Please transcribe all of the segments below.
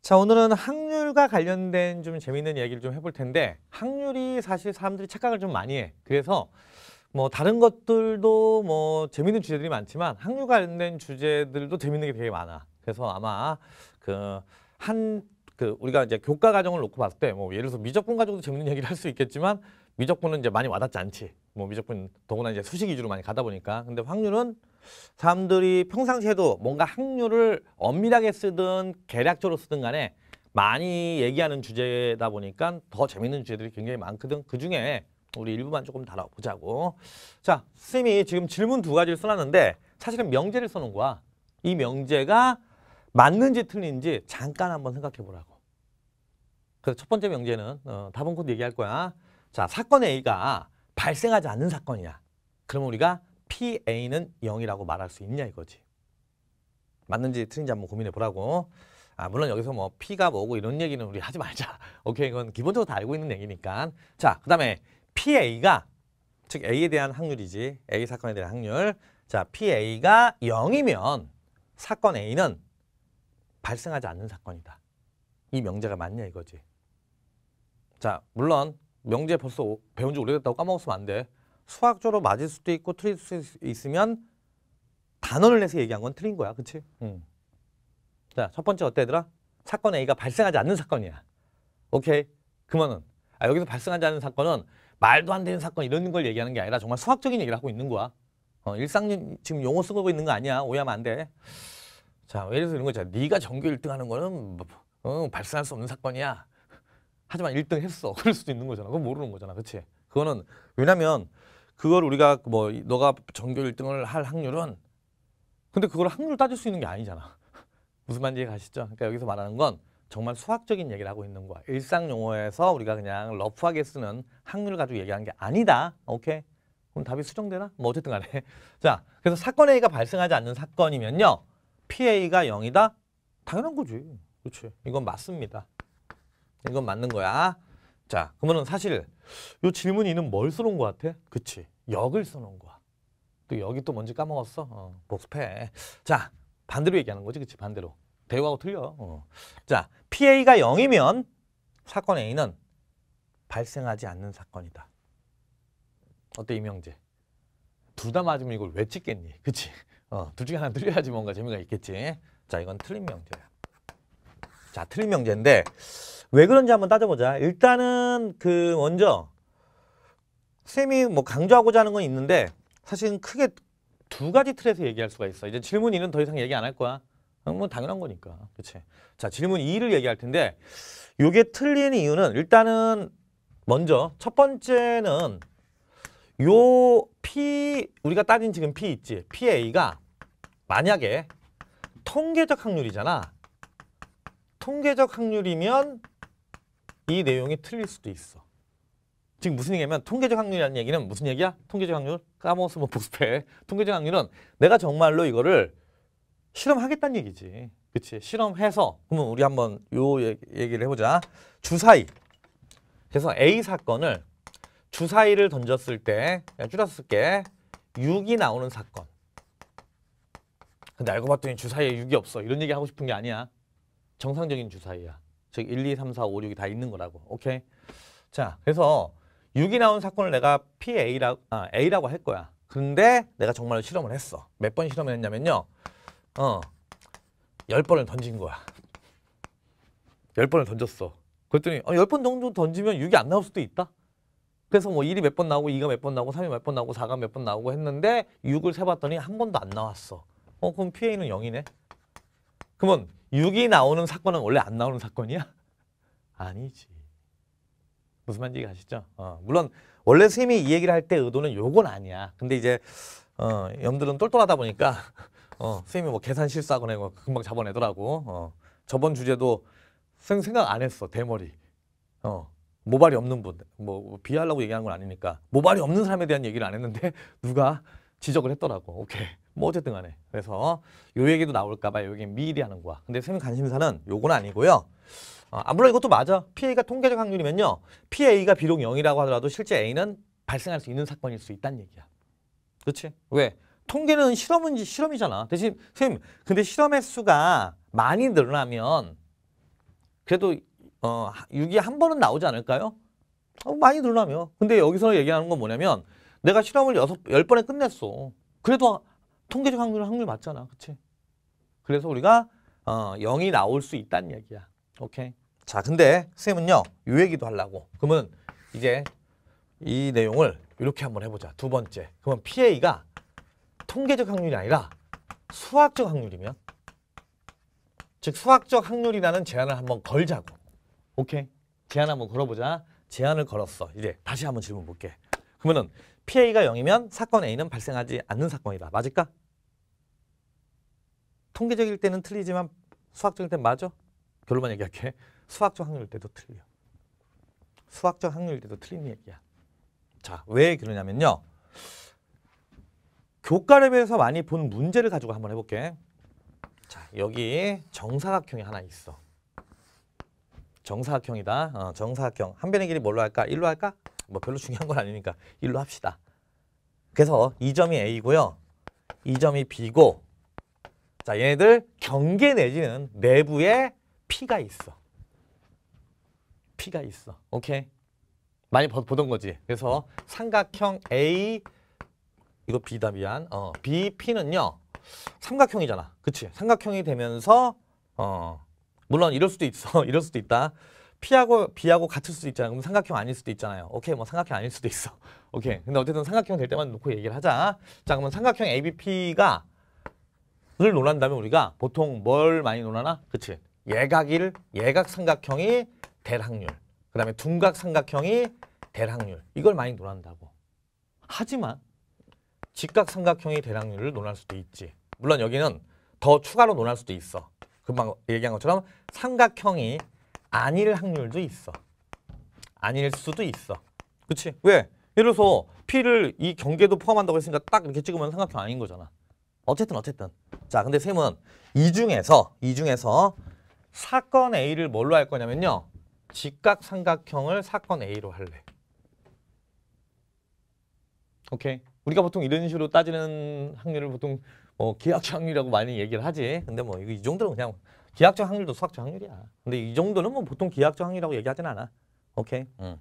자 오늘은 확률과 관련된 좀 재미있는 이야기를 좀 해볼 텐데 확률이 사실 사람들이 착각을 좀 많이 해 그래서 뭐 다른 것들도 뭐 재미있는 주제들이 많지만 확률 관련된 주제들도 재미있는 게 되게 많아 그래서 아마 그한그 그 우리가 이제 교과 과정을 놓고 봤을 때 뭐 예를 들어서 미적분 가지고도 재밌는 얘기를 할 수 있겠지만 미적분은 이제 많이 와닿지 않지 뭐 미적분 더구나 이제 수식 위주로 많이 가다 보니까 근데 확률은 사람들이 평상시에도 뭔가 학률을 엄밀하게 쓰든 계략적으로 쓰든 간에 많이 얘기하는 주제다 보니까 더 재밌는 주제들이 굉장히 많거든. 그중에 우리 일부만 조금 다뤄보자고. 자, 스님이 지금 질문 두 가지를 써놨는데 사실은 명제를 써놓은 거야. 이 명제가 맞는지 틀린지 잠깐 한번 생각해보라고. 그래서 첫 번째 명제는 어, 답은 곧 얘기할 거야. 자, 사건 A가 발생하지 않는 사건이야. 그러면 우리가 PA는 0이라고 말할 수 있냐 이거지. 맞는지 틀린지 한번 고민해 보라고. 아, 물론 여기서 뭐 P가 뭐고 이런 얘기는 우리 하지 말자. 오케이, 이건 기본적으로 다 알고 있는 얘기니까. 자, 그 다음에 PA가, 즉 A에 대한 확률이지. A 사건에 대한 확률. 자, PA가 0이면 사건 A는 발생하지 않는 사건이다. 이 명제가 맞냐 이거지. 자, 물론 명제 벌써 배운 지 오래됐다고 까먹었으면 안 돼. 수학적으로 맞을 수도 있고 틀릴 수 있으면 단언을 내서 얘기한 건 틀린 거야. 그치? 음. 자, 첫 번째 어때 얘들아? 사건 A가 발생하지 않는 사건이야. 오케이? 그면은 아, 여기서 발생하지 않는 사건은 말도 안 되는 사건 이런 걸 얘기하는 게 아니라 정말 수학적인 얘기를 하고 있는 거야. 어, 일상 지금 용어 쓰고 있는 거 아니야. 오해하면 안 돼. 자, 예를 들어서 이런 거잖아. 네가 전교 1등 하는 거는 뭐, 어, 발생할 수 없는 사건이야. 하지만 1등 했어. 그럴 수도 있는 거잖아. 그건 모르는 거잖아. 그치 그거는 왜냐면 그걸 우리가 뭐 너가 전교 1등을 할 확률은 근데 그걸 확률 따질 수 있는 게 아니잖아. 무슨 말인지 가시죠? 그러니까 여기서 말하는 건 정말 수학적인 얘기를 하고 있는 거야. 일상 용어에서 우리가 그냥 러프하게 쓰는 확률 가지고 얘기하는 게 아니다. 오케이? 그럼 답이 수정되나? 뭐 어쨌든 간에. 자, 그래서 사건 A가 발생하지 않는 사건이면요. PA가 0이다? 당연한 거지. 그렇지. 이건 맞습니다. 이건 맞는 거야. 자, 그러면 사실 요 질문이는 뭘 써놓은 것 같아? 그치. 역을 써놓은 거야. 또 여기 또 뭔지 까먹었어? 어, 복습해. 자, 반대로 얘기하는 거지. 그치, 반대로. 대우하고 틀려. 어. 자, PA가 0이면 사건 A는 발생하지 않는 사건이다. 어때, 이명재? 둘다 맞으면 이걸 왜 찍겠니? 그치? 어, 둘 중에 하나 틀려야지 뭔가 재미가 있겠지. 자, 이건 틀린 명제야. 자, 틀림 명제인데 왜 그런지 한번 따져보자. 일단은 그 먼저 쌤이 뭐 강조하고자 하는 건 있는데 사실은 크게 두 가지 틀에서 얘기할 수가 있어. 이제 질문 2는 더 이상 얘기 안 할 거야. 어, 뭐 당연한 거니까. 그치 자, 질문 2를 얘기할 텐데 요게 틀린 이유는 일단은 먼저 첫 번째는 요 P 우리가 따진 지금 P 있지. PA가 만약에 통계적 확률이잖아. 통계적 확률이면 이 내용이 틀릴 수도 있어. 지금 무슨 얘기냐면 통계적 확률이라는 얘기는 무슨 얘기야? 통계적 확률? 까먹었으면 복습해. 뭐 통계적 확률은 내가 정말로 이거를 실험하겠다는 얘기지. 그치? 실험해서 그러면 우리 한번 요 얘기를 해보자. 주사위. 그래서 A 사건을 주사위를 던졌을 때 줄여서 쓸게. 6이 나오는 사건. 근데 알고 봤더니 주사위에 6이 없어. 이런 얘기 하고 싶은 게 아니야. 정상적인 주사위야. 즉 1, 2, 3, 4, 5, 6이 다 있는 거라고. 오케이? 자, 그래서 6이 나온 사건을 내가 PA라고, 아, A라고 할 거야. 근데 내가 정말로 실험을 했어. 몇 번 실험을 했냐면요. 어, 10번을 던진 거야. 10번을 던졌어. 그랬더니 어, 10번 정도 던지면 6이 안 나올 수도 있다. 그래서 뭐 1이 몇 번 나오고 2가 몇 번 나오고 3이 몇 번 나오고 4가 몇 번 나오고 했는데 6을 세봤더니 한 번도 안 나왔어. 어 그럼 PA는 0이네. 그러면 6이 나오는 사건은 원래 안 나오는 사건이야? 아니지. 무슨 말인지 아시죠? 어, 물론 원래 스님이 이 얘기를 할 때 의도는 요건 아니야. 근데 이제 어, 염들은 똘똘하다 보니까 어, 스님이 뭐 계산 실수하거나 뭐 금방 잡아내더라고. 어, 저번 주제도 생각안 했어 대머리. 어, 모발이 없는 분, 뭐 비하려고 얘기한 건 아니니까 모발이 없는 사람에 대한 얘기를 안 했는데 누가 지적을 했더라고. 오케이. 뭐 어쨌든 간에 그래서 요 얘기도 나올까 봐 여기 미리 하는 거야. 근데 쌤 관심사는 요건 아니고요. 아, 어, 아무래 이것도 맞아. PA가 통계적 확률이면요. PA가 비록 0이라고 하더라도 실제 A는 발생할 수 있는 사건일 수 있다는 얘기야. 그렇지? 왜? 통계는 실험은 실험이잖아. 대신 선생님, 근데 실험의 수가 많이 늘어나면 그래도 어 6이 한 번은 나오지 않을까요? 어, 많이 늘어나면. 근데 여기서 얘기하는 건 뭐냐면 내가 실험을 여섯 열번에 끝냈어. 그래도 통계적 확률은 확률 맞잖아. 그치? 그래서 우리가 어, 0이 나올 수 있다는 얘기야. 오케이? 자, 근데 쌤은요. 요 얘기도 하려고. 그러면 이제 이 내용을 이렇게 한번 해보자. 두 번째. 그러면 PA가 통계적 확률이 아니라 수학적 확률이면 즉 수학적 확률이라는 제한을 한번 걸자고. 오케이? 제한 한번 걸어보자. 제한을 걸었어. 이제 다시 한번 질문 볼게. 그러면은 PA가 0이면 사건 A는 발생하지 않는 사건이다. 맞을까? 통계적일 때는 틀리지만 수학적일 때는 맞아? 결론만 얘기할게. 수학적 확률 때도 틀려. 수학적 확률 때도 틀린 얘기야. 자, 왜 그러냐면요. 교과랩에서 많이 본 문제를 가지고 한번 해볼게. 자, 여기 정사각형이 하나 있어. 정사각형이다. 어, 정사각형. 한 변의 길이 뭘로 할까? 1로 할까? 뭐 별로 중요한 건 아니니까 일로 합시다. 그래서 이 점이 A고요. 이 점이 B고 자 얘네들 경계 내지는 내부에 P가 있어. P가 있어. 오케이? 많이 보, 던 거지. 그래서 삼각형 A 이거 B다 미안. 어, B, P는요. 삼각형이잖아. 그치? 삼각형이 되면서 어 물론 이럴 수도 있어. 이럴 수도 있다. P하고 B하고 같을 수도 있잖아요. 그럼 삼각형 아닐 수도 있잖아요. 오케이, 뭐 삼각형 아닐 수도 있어. 오케이. 근데 어쨌든 삼각형 될 때만 놓고 얘기를 하자. 자, 그러면 삼각형 ABP가 를 논한다면 우리가 보통 뭘 많이 논하나? 그치? 예각일, 예각 삼각형이 대항률. 그 다음에 둔각 삼각형이 대항률. 이걸 많이 논한다고. 하지만 직각 삼각형이 대항률을 논할 수도 있지. 물론 여기는 더 추가로 논할 수도 있어. 금방 얘기한 것처럼 삼각형이 아닐 확률도 있어. 아닐 수도 있어. 그치? 왜? 예를 들어서 P를 이 경계도 포함한다고 했으니까 딱 이렇게 찍으면 삼각형 아닌 거잖아. 어쨌든 어쨌든. 자, 근데 쌤은 이 중에서 이 중에서 사건 A를 뭘로 할 거냐면요. 직각삼각형을 사건 A로 할래. 오케이. 우리가 보통 이런 식으로 따지는 확률을 보통 뭐 계약 확률이라고 많이 얘기를 하지. 근데 뭐 이 정도는 그냥 기하학적 확률도 수학적 확률이야. 근데 이 정도는 뭐 보통 기하학적 확률이라고 얘기하진 않아. 오케이. 음.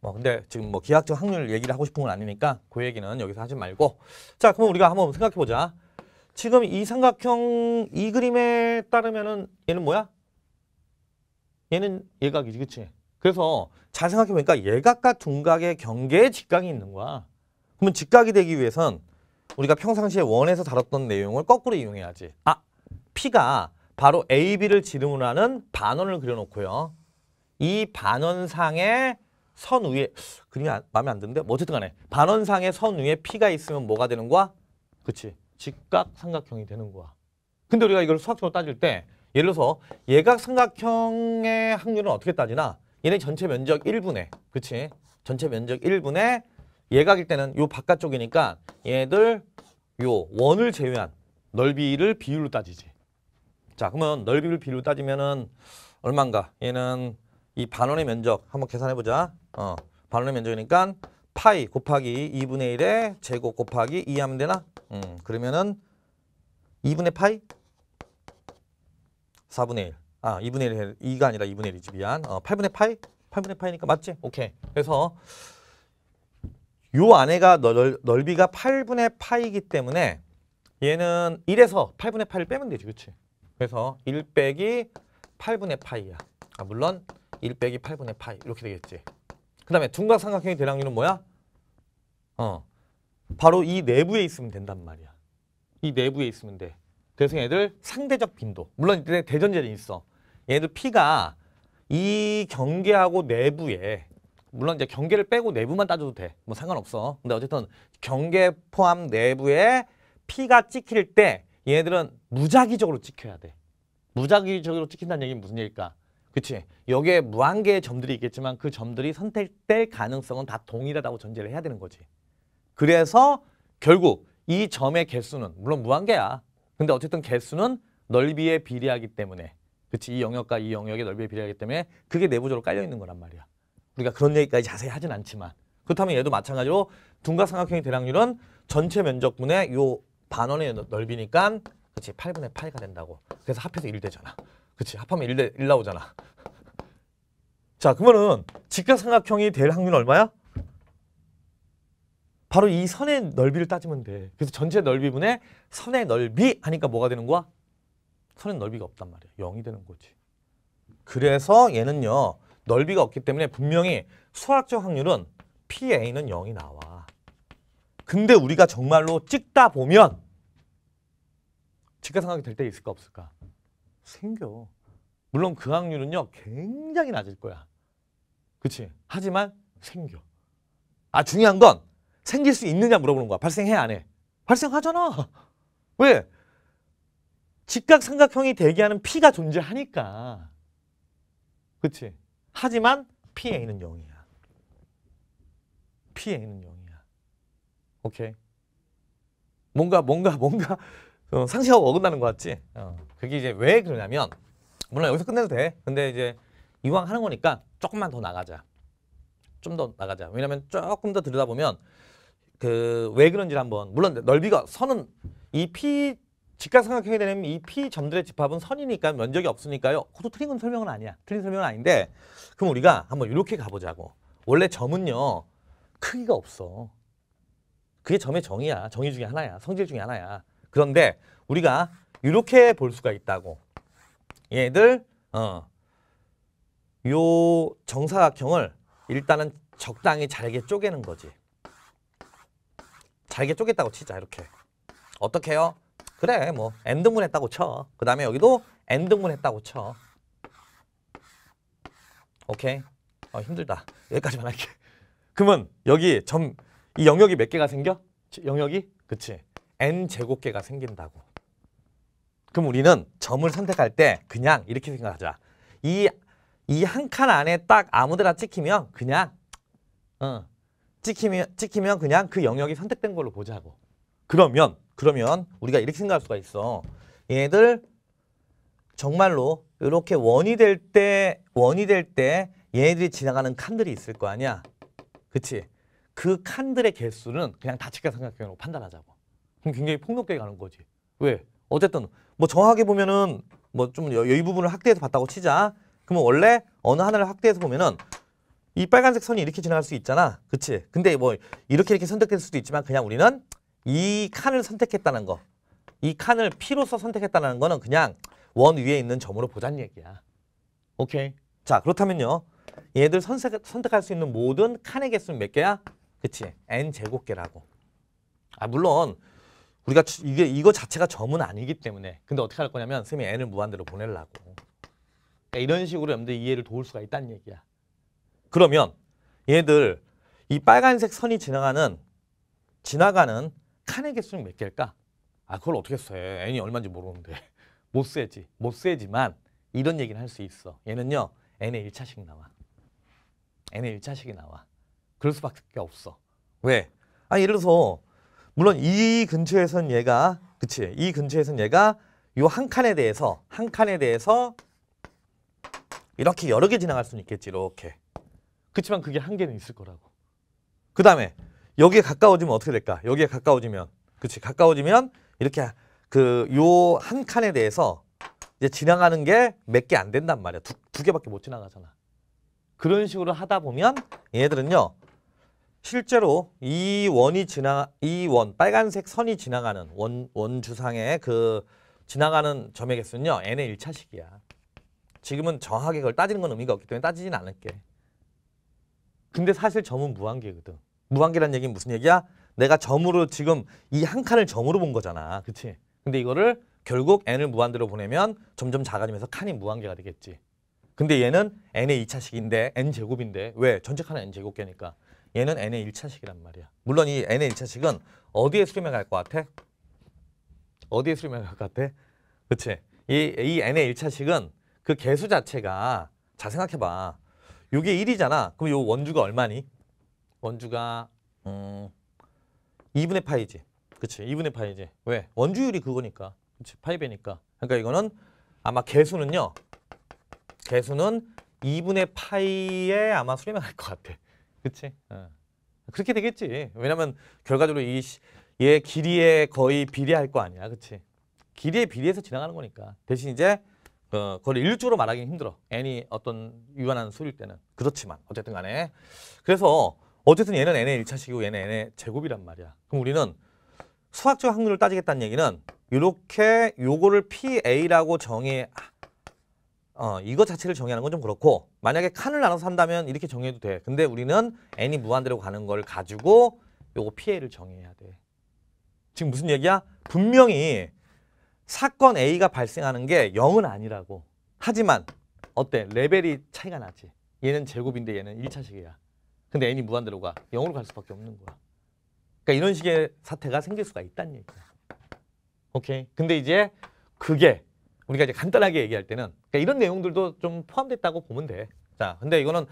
뭐 근데 지금 뭐 기하학적 확률 얘기를 하고 싶은 건 아니니까 그 얘기는 여기서 하지 말고. 자, 그럼 우리가 한번 생각해 보자. 지금 이 삼각형 이 그림에 따르면은 얘는 뭐야? 얘는 예각이지, 그치? 그래서 잘 생각해 보니까 예각과 둔각의 경계에 직각이 있는 거야. 그러면 직각이 되기 위해선 우리가 평상시에 원에서 다뤘던 내용을 거꾸로 이용해야지. 아, P가 바로 AB를 지름으로하는 반원을 그려놓고요. 이 반원상의 선 위에 그림이 안, 마음에 안 드는데 뭐 어쨌든 간에 반원상의 선 위에 P가 있으면 뭐가 되는 거야? 그치 직각삼각형이 되는 거야. 근데 우리가 이걸 수학적으로 따질 때 예를 들어서 예각삼각형의 확률은 어떻게 따지나? 얘네 전체 면적 1분의 그치? 전체 면적 1분의 예각일 때는 요 바깥쪽이니까 얘들 요 원을 제외한 넓이를 비율로 따지지. 자 그러면 넓이를 비율로 따지면은 얼마인가? 얘는 이 반원의 면적 한번 계산해 보자. 어, 반원의 면적이니까 파이 곱하기 2분의 1의 제곱 곱하기 2 하면 되나? 음, 그러면은 2분의 파이? 4분의 1. 아, 2분의 1, 2가 아니라 2분의 1이지, 미안. 어, 8분의 파이? 8분의 파이니까 맞지? 오케이. 그래서 요 안에가 넓, 넓이가 8분의 파이기 때문에 얘는 1에서 8분의 8을 빼면 되지, 그치? 그래서 1 빼기 8분의 파이야. 아, 물론 1 빼기 8분의 파이 이렇게 되겠지. 그 다음에 둔각삼각형의 대량률은 뭐야? 어, 바로 이 내부에 있으면 된단 말이야. 이 내부에 있으면 돼. 그래서 얘들 상대적 빈도. 물론 대전제는 있어. 얘들 P가 이 경계하고 내부에 물론 이제 경계를 빼고 내부만 따져도 돼. 뭐 상관없어. 근데 어쨌든 경계 포함 내부에 P가 찍힐 때 얘네들은 무작위적으로 찍혀야 돼. 무작위적으로 찍힌다는 얘기는 무슨 얘기일까? 그치? 여기에 무한계의 점들이 있겠지만 그 점들이 선택될 가능성은 다 동일하다고 전제를 해야 되는 거지. 그래서 결국 이 점의 개수는 물론 무한계야 근데 어쨌든 개수는 넓이에 비례하기 때문에 그치? 이 영역과 이 영역의 넓이에 비례하기 때문에 그게 내부적으로 깔려 있는 거란 말이야. 우리가 그런 얘기까지 자세히 하진 않지만 그렇다면 얘도 마찬가지로 둔각삼각형의 대량률은 전체 면적분의 요 반원의 넓이니까 그치 8분의 8가 된다고. 그래서 합해서 1 되잖아. 그치 합하면 1, 대, 1 나오잖아. 자 그러면은 직각삼각형이 될 확률은 얼마야? 바로 이 선의 넓이를 따지면 돼. 그래서 전체 넓이분의 선의 넓이 하니까 뭐가 되는 거야? 선의 넓이가 없단 말이야. 0이 되는 거지. 그래서 얘는요. 넓이가 없기 때문에 분명히 수학적 확률은 PA는 0이 나와. 근데 우리가 정말로 찍다 보면 직가상각이 될 때 있을까 없을까? 생겨. 물론 그 확률은요 굉장히 낮을 거야. 그치? 하지만 생겨. 아 중요한 건 생길 수 있느냐 물어보는 거야. 발생해 안 해? 발생하잖아. 왜? 직각삼각형이 대기하는 P가 존재하니까. 그치? 하지만 PA는 0이야. PA는 0이야. 오케이? 뭔가 뭔가 뭔가 어, 상식하고 어긋나는 것 같지? 어. 그게 이제 왜 그러냐면 물론 여기서 끝내도 돼. 근데 이제 이왕 하는 거니까 조금만 더 나가자. 좀 더 나가자. 왜냐면 조금 더 들여다보면 그 왜 그런지를 한번 물론 넓이가 선은 이피 직각삼각형이 되면 이피 점들의 집합은 선이니까 면적이 없으니까요. 그것도 틀린 건 설명은 아니야. 틀린 설명은 아닌데 그럼 우리가 한번 이렇게 가보자고. 원래 점은요. 크기가 없어. 그게 점의 정의야. 정의 중에 하나야. 성질 중에 하나야. 그런데 우리가 이렇게 볼 수가 있다고. 얘들 어, 요 정사각형을 일단은 적당히 잘게 쪼개는 거지. 잘게 쪼갰다고 치자 이렇게. 어떻게 해요? 그래 뭐 엔드문 했다고 쳐. 그 다음에 여기도 엔드문 했다고 쳐. 오케이. 어, 힘들다. 여기까지만 할게. 그러면 여기 점 이 영역이 몇 개가 생겨? 영역이? 그치. n 제곱계가 생긴다고. 그럼 우리는 점을 선택할 때 그냥 이렇게 생각하자. 이 이 한 칸 안에 딱 아무데나 찍히면 그냥 어, 찍히면 찍히면 그냥 그 영역이 선택된 걸로 보자고. 그러면 그러면 우리가 이렇게 생각할 수가 있어. 얘들 정말로 이렇게 원이 될 때 원이 될 때 얘들이 네 지나가는 칸들이 있을 거 아니야. 그치? 그 칸들의 개수는 그냥 다 찍혀 생각해놓고 판단하자고. 그럼 굉장히 폭넓게 가는 거지. 왜? 어쨌든 뭐 정확하게 보면은 뭐좀이 부분을 확대해서 봤다고 치자. 그러면 원래 어느 하나를 확대해서 보면은 이 빨간색 선이 이렇게 지나갈 수 있잖아. 그치? 근데 뭐 이렇게 이렇게 선택될 수도 있지만 그냥 우리는 이 칸을 선택했다는 거. 이 칸을 P로서 선택했다는 거는 그냥 원 위에 있는 점으로 보자는 얘기야. 오케이. 자 그렇다면요. 얘들 선택, 선택할 수 있는 모든 칸의 개수는 몇 개야? 그치? N제곱개라고. 아 물론 우리가 이게 이거 자체가 점은 아니기 때문에 근데 어떻게 할 거냐면 쌤이 n을 무한대로 보내려고 그러니까 이런 식으로 여러분들 이해를 도울 수가 있다는 얘기야 그러면 얘들 이 빨간색 선이 지나가는 지나가는 칸의 개수는 몇 개일까? 아 그걸 어떻게 써 세? n이 얼마인지 모르는데 못 세지 못 세지만 이런 얘기는 할 수 있어 얘는요 n의 1차식 나와 n의 1차식이 나와 그럴 수밖에 없어 왜? 아 예를 들어서 물론 이 근처에선 얘가 그치 이 근처에선 얘가 요 한 칸에 대해서 한 칸에 대해서 이렇게 여러 개 지나갈 수는 있겠지 이렇게 그렇지만 그게 한개는 있을 거라고 그 다음에 여기에 가까워지면 어떻게 될까 여기에 가까워지면 그치 가까워지면 이렇게 그 요 한 칸에 대해서 이제 지나가는 게 몇 개 안 된단 말이야 두, 두 개밖에 못 지나가잖아 그런 식으로 하다 보면 얘들은요 실제로 이 원이 지나 이원 빨간색 선이 지나가는 원원 주상의 그 지나가는 점의 개수는요 n의 1차식이야. 지금은 정확하게 그걸 따지는 건 의미가 없기 때문에 따지진 않을게. 근데 사실 점은 무한계거든. 무한계란 얘기는 무슨 얘기야? 내가 점으로 지금 이 한 칸을 점으로 본 거잖아. 그치? 근데 이거를 결국 n을 무한대로 보내면 점점 작아지면서 칸이 무한계가 되겠지. 근데 얘는 n의 2차식인데 n제곱인데 왜? 전체 칸은 n제곱계니까. 얘는 n의 1차식이란 말이야. 물론 이 n의 1차식은 어디에 수렴해 갈 것 같아? 어디에 수렴해 갈 것 같아? 그치? 이, 이 n의 1차식은 그 개수 자체가 잘 생각해봐. 이게 1이잖아. 그럼 이 원주가 얼마니? 원주가 음, 2분의 파이지. 그치? 2분의 파이지. 왜? 원주율이 그거니까. 그치? 파이배니까. 그러니까 이거는 아마 개수는요. 개수는 2분의 파이에 아마 수렴해 갈 것 같아. 그치? 어. 그렇게 되겠지. 왜냐면 결과적으로 이, 얘 길이에 거의 비례할 거 아니야. 그치? 길이에 비례해서 지나가는 거니까. 대신 이제 어, 거걸 일률적으로 말하기 힘들어. n이 어떤 유한한 수일 때는. 그렇지만 어쨌든 간에. 그래서 어쨌든 얘는 n의 1차식이고 얘는 n의 제곱이란 말이야. 그럼 우리는 수학적 확률을 따지겠다는 얘기는 이렇게 요거를 pa라고 정의 어, 이거 자체를 정의하는 건 좀 그렇고 만약에 칸을 나눠서 산다면 이렇게 정해도 돼. 근데 우리는 n이 무한대로 가는 걸 가지고 요거 피해를 정해야 돼. 지금 무슨 얘기야? 분명히 사건 A가 발생하는 게 0은 아니라고. 하지만 어때? 레벨이 차이가 나지. 얘는 제곱인데 얘는 1차식이야. 근데 n이 무한대로 가. 0으로 갈 수밖에 없는 거야. 그러니까 이런 식의 사태가 생길 수가 있다는 얘기야. 오케이? 근데 이제 그게 우리가 이제 간단하게 얘기할 때는 그러니까 이런 내용들도 좀 포함됐다고 보면 돼. 자, 근데 이거는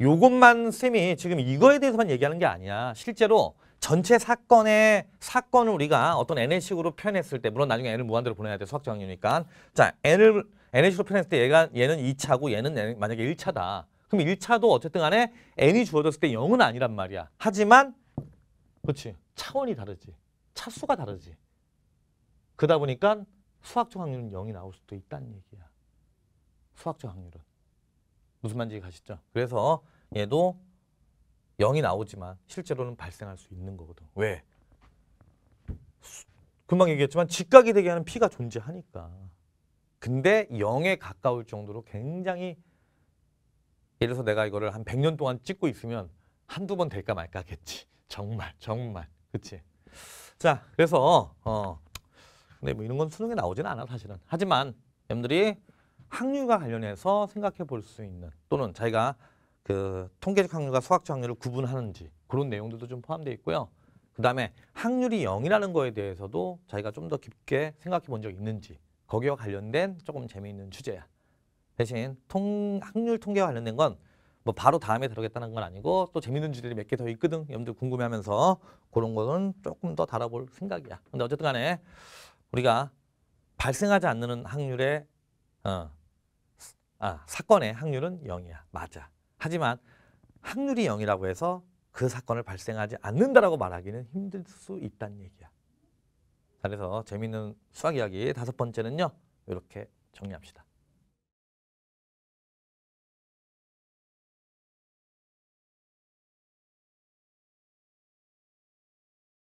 요것만 쌤이 지금 이거에 대해서만 얘기하는 게 아니야. 실제로 전체 사건의 사건을 우리가 어떤 NL식으로 표현했을 때 물론 나중에 N을 무한대로 보내야 돼. 수학 정리니까. 자, N을 NL식으로 표현했을 때 얘가 얘는 2차고 얘는 만약에 1차다. 그럼 1차도 어쨌든 간에 N이 주어졌을 때 0은 아니란 말이야. 하지만 그렇지. 차원이 다르지. 차수가 다르지. 그러다 보니까 수학적 확률은 0이 나올 수도 있다는 얘기야. 수학적 확률은. 무슨 말인지 가시죠? 그래서 얘도 0이 나오지만 실제로는 발생할 수 있는 거거든. 왜? 금방 얘기했지만 직각이 되게 하는 P가 존재하니까. 근데 0에 가까울 정도로 굉장히 예를 들어서 내가 이거를 한 100년 동안 찍고 있으면 한두 번 될까 말까겠지. 정말 정말. 그치? 자 그래서 어 네, 뭐 이런 건 수능에 나오지는 않아 사실은. 하지만 여러분들이 학률과 관련해서 생각해 볼 수 있는 또는 자기가 그 통계적 확률과 수학적 확률을 구분하는지 그런 내용들도 좀 포함되어 있고요. 그 다음에 학률이 영이라는 거에 대해서도 자기가 좀 더 깊게 생각해 본 적 있는지 거기와 관련된 조금 재미있는 주제야. 대신 통, 학률 통계와 관련된 건 뭐 바로 다음에 들어겠다는 건 아니고 또 재미있는 주제들이 몇 개 더 있거든. 여러분들 궁금해하면서 그런 거는 조금 더 다뤄볼 생각이야. 근데 어쨌든 간에 우리가 발생하지 않는 확률의 어, 아, 사건의 확률은 0이야. 맞아. 하지만 확률이 0이라고 해서 그 사건을 발생하지 않는다라고 말하기는 힘들 수 있다는 얘기야. 그래서 재미있는 수학 이야기 다섯 번째는요. 이렇게 정리합시다.